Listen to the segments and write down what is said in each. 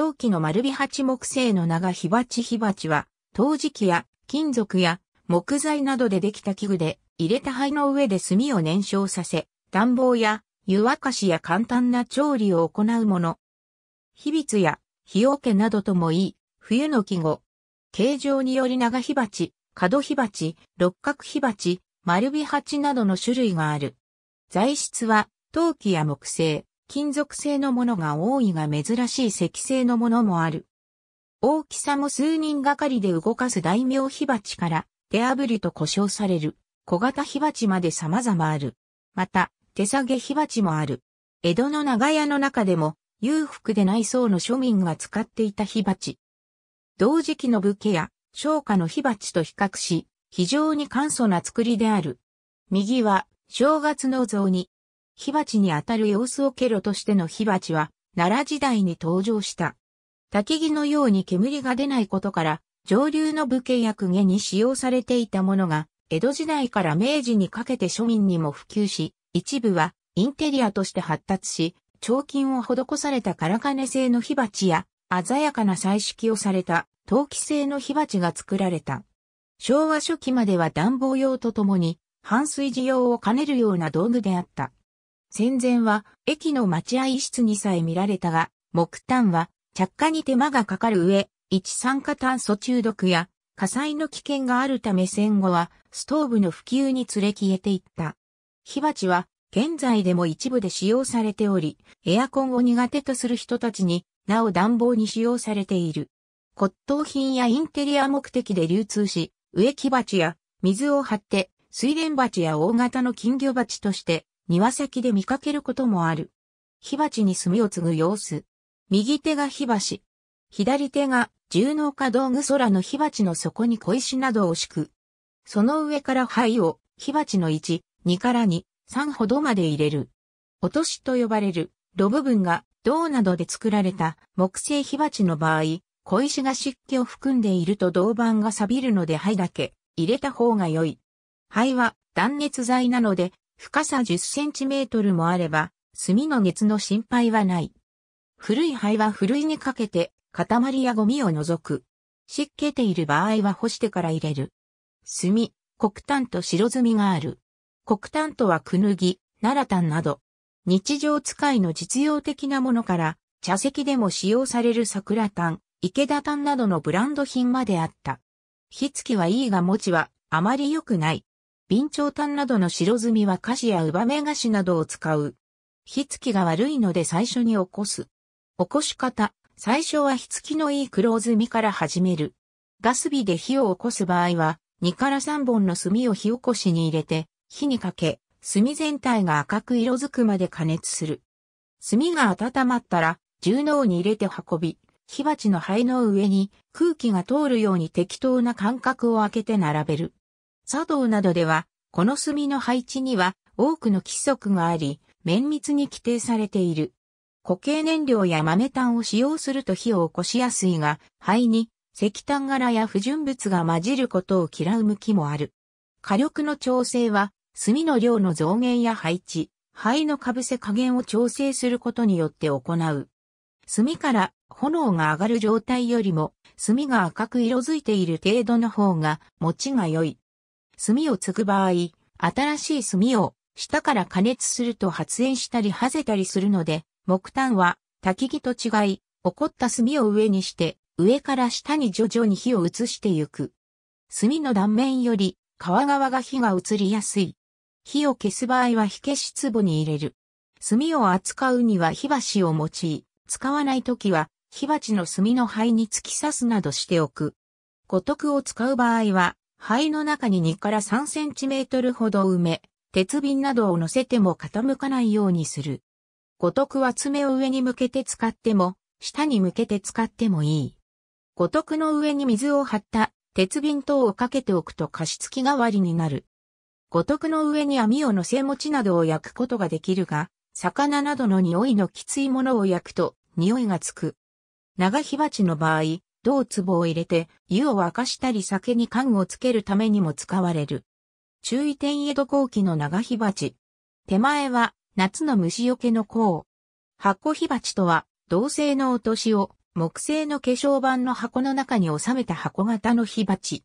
陶器の丸火鉢木製の長火鉢火鉢は、陶磁器や金属や木材などでできた器具で、入れた灰の上で炭を燃焼させ、暖房や湯沸かしや簡単な調理を行うもの。秘筆や火桶などともいい、冬の季語。形状により長火鉢、角火鉢、六角火鉢、丸火鉢などの種類がある。材質は陶器や木製、金属製のものが多いが珍しい石製のものもある。大きさも数人がかりで動かす大名火鉢から手炙りと呼称される小型火鉢まで様々ある。また手下げ火鉢もある。江戸の長屋の中でも裕福で内装の庶民が使っていた火鉢。同時期の武家や商家の火鉢と比較し非常に簡素な作りである。右は正月の像に火鉢にあたる様子をケロとしての火鉢は、奈良時代に登場した。焚き木のように煙が出ないことから、上流の武家や公家に使用されていたものが、江戸時代から明治にかけて庶民にも普及し、一部はインテリアとして発達し、彫金を施された唐金製の火鉢や、鮮やかな彩色をされた陶器製の火鉢が作られた。昭和初期までは暖房用とともに、半水事用を兼ねるような道具であった。戦前は駅の待合室にさえ見られたが、木炭は着火に手間がかかる上、一酸化炭素中毒や火災の危険があるため戦後はストーブの普及に連れ消えていった。火鉢は現在でも一部で使用されており、エアコンを苦手とする人たちになお暖房に使用されている。骨董品やインテリア目的で流通し、植木鉢や水を張って水田鉢や大型の金魚鉢として庭先で見かけることもある。火鉢に炭を継ぐ様子。右手が火鉢。左手が重農家道具空の火鉢の底に小石などを敷く。その上から灰を火鉢の1、2から2、3ほどまで入れる。落としと呼ばれる炉部分が銅などで作られた木製火鉢の場合、小石が湿気を含んでいると銅板が錆びるので灰だけ入れた方が良い。灰は断熱材なので深さ10センチメートルもあれば、炭の熱の心配はない。古い灰はふるいにかけて、塊やゴミを除く。湿気ている場合は干してから入れる。炭、黒炭と白炭がある。黒炭とはクヌギ、奈良炭など、日常使いの実用的なものから、茶席でも使用される桜炭、池田炭などのブランド品まであった。火付きはいいが餅はあまり良くない。備長炭などの白墨は菓子やウバメ菓子などを使う。火付きが悪いので最初に起こす。起こし方、最初は火付きのいい黒墨から始める。ガス火で火を起こす場合は、2から3本の炭を火起こしに入れて、火にかけ、炭全体が赤く色づくまで加熱する。炭が温まったら、重納に入れて運び、火鉢の灰の上に空気が通るように適当な間隔を空けて並べる。茶道などでは、この墨の配置には多くの規則があり、綿密に規定されている。固形燃料や豆炭を使用すると火を起こしやすいが、灰に石炭柄や不純物が混じることを嫌う向きもある。火力の調整は、炭の量の増減や配置、灰のかぶせ加減を調整することによって行う。炭から炎が上がる状態よりも、炭が赤く色づいている程度の方が、持ちが良い。炭を継ぐ場合、新しい炭を下から加熱すると発煙したりはぜたりするので、木炭は焚き木と違い、起こった炭を上にして、上から下に徐々に火を移してゆく。炭の断面より、皮側が火が移りやすい。火を消す場合は火消し壺に入れる。炭を扱うには火箸を用い、使わない時は火鉢の炭の灰に突き刺すなどしておく。五徳を使う場合は、灰の中に2から3センチメートルほど埋め、鉄瓶などを乗せても傾かないようにする。五徳は爪を上に向けて使っても、下に向けて使ってもいい。五徳の上に水を張った鉄瓶等をかけておくと加湿器代わりになる。五徳の上に網を乗せ餅などを焼くことができるが、魚などの匂いのきついものを焼くと匂いがつく。長火鉢の場合、銅壺を入れて湯を沸かしたり酒に缶をつけるためにも使われる。注意点江戸後期の長火鉢。手前は夏の虫除けの甲。箱火鉢とは銅製の落としを木製の化粧板の箱の中に収めた箱型の火鉢。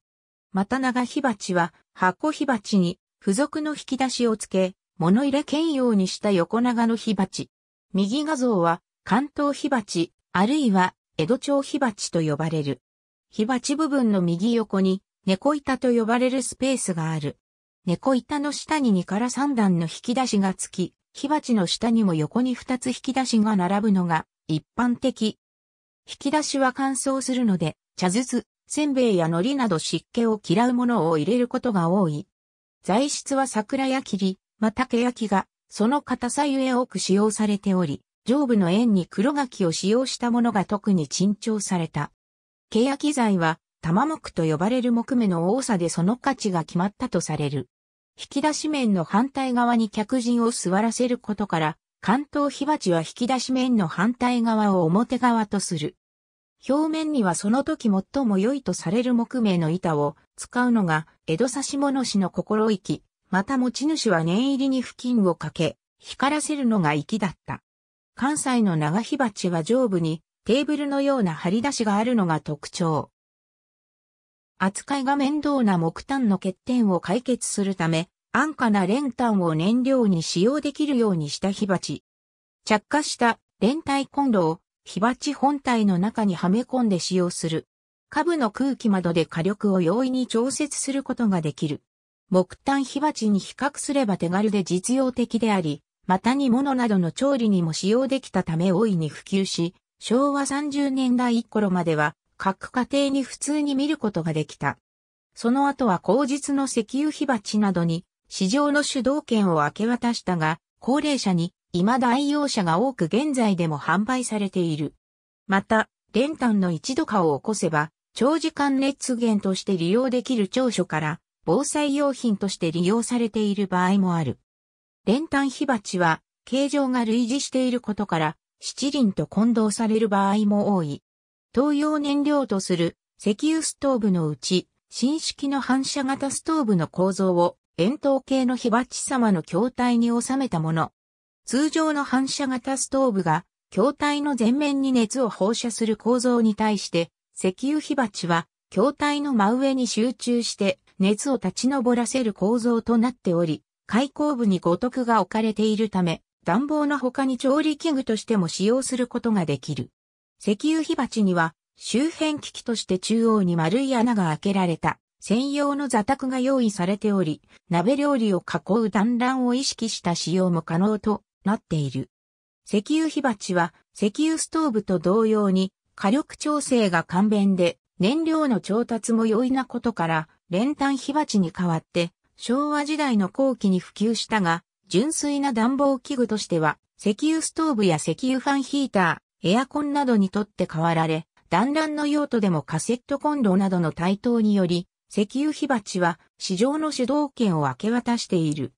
また長火鉢は箱火鉢に付属の引き出しをつけ、物入れ兼用にした横長の火鉢。右画像は関東火鉢、あるいは江戸町火鉢と呼ばれる。火鉢部分の右横に、猫板と呼ばれるスペースがある。猫板の下に2から3段の引き出しがつき、火鉢の下にも横に2つ引き出しが並ぶのが一般的。引き出しは乾燥するので、茶筒、せんべいや海苔など湿気を嫌うものを入れることが多い。材質は桜や霧、またけ焼きが、その硬さゆえ多く使用されており、上部の円に黒垣を使用したものが特に珍重された。欅材は玉木と呼ばれる木目の多さでその価値が決まったとされる。引き出し面の反対側に客人を座らせることから、関東火鉢は引き出し面の反対側を表側とする。表面にはその時最も良いとされる木目の板を使うのが江戸差し物師の心意気、また持ち主は念入りに布巾をかけ、光らせるのが粋だった。関西の長火鉢は上部にテーブルのような張り出しがあるのが特徴。扱いが面倒な木炭の欠点を解決するため、安価な練炭を燃料に使用できるようにした火鉢。着火した連帯コンロを火鉢本体の中にはめ込んで使用する。下部の空気窓で火力を容易に調節することができる。木炭火鉢に比較すれば手軽で実用的であり、また煮物などの調理にも使用できたため大いに普及し、昭和30年代頃までは各家庭に普通に見ることができた。その後は後日の石油火鉢などに市場の主導権を明け渡したが、高齢者に未だ愛用者が多く現在でも販売されている。また、練炭の一度化を起こせば、長時間熱源として利用できる長所から、防災用品として利用されている場合もある。練炭火鉢は、形状が類似していることから、七輪と混同される場合も多い。東洋燃料とする石油ストーブのうち、新式の反射型ストーブの構造を円筒形の火鉢様の筐体に収めたもの。通常の反射型ストーブが筐体の前面に熱を放射する構造に対して、石油火鉢は筐体の真上に集中して熱を立ち上らせる構造となっており、開口部に五徳が置かれているため、暖房の他に調理器具としても使用することができる。石油火鉢には、周辺機器として中央に丸い穴が開けられた専用の座卓が用意されており、鍋料理を囲う団卵を意識した使用も可能となっている。石油火鉢は石油ストーブと同様に火力調整が簡便で燃料の調達も容易なことから練炭火鉢に代わって昭和時代の後期に普及したが、純粋な暖房器具としては、石油ストーブや石油ファンヒーター、エアコンなどにとって変わられ、団らんの用途でもカセットコンロなどの台頭により、石油火鉢は市場の主導権を明け渡している。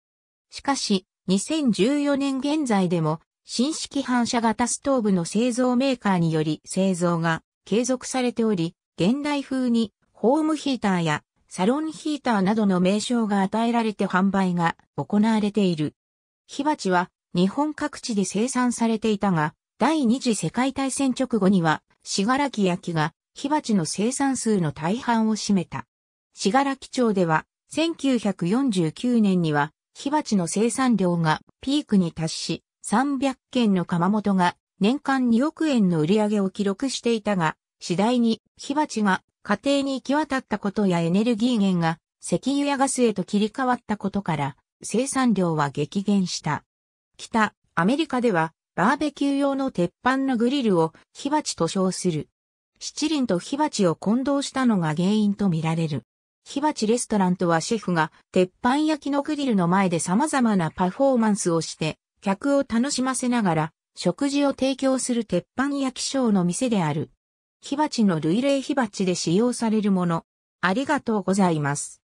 しかし、2014年現在でも、新式反射型ストーブの製造メーカーにより製造が継続されており、現代風にホームヒーターやサロンヒーターなどの名称が与えられて販売が行われている。火鉢は日本各地で生産されていたが、第二次世界大戦直後には、しがらき焼きが火鉢の生産数の大半を占めた。しがらき町では、1949年には火鉢の生産量がピークに達し、300件の窯元が年間2億円の売り上げを記録していたが、次第に火鉢が家庭に行き渡ったことやエネルギー源が石油やガスへと切り替わったことから生産量は激減した。北、アメリカではバーベキュー用の鉄板のグリルを火鉢と称する。七輪と火鉢を混同したのが原因とみられる。火鉢レストランとはシェフが鉄板焼きのグリルの前で様々なパフォーマンスをして客を楽しませながら食事を提供する鉄板焼きショーの店である。火鉢の類例火鉢で使用されるもの。ありがとうございます。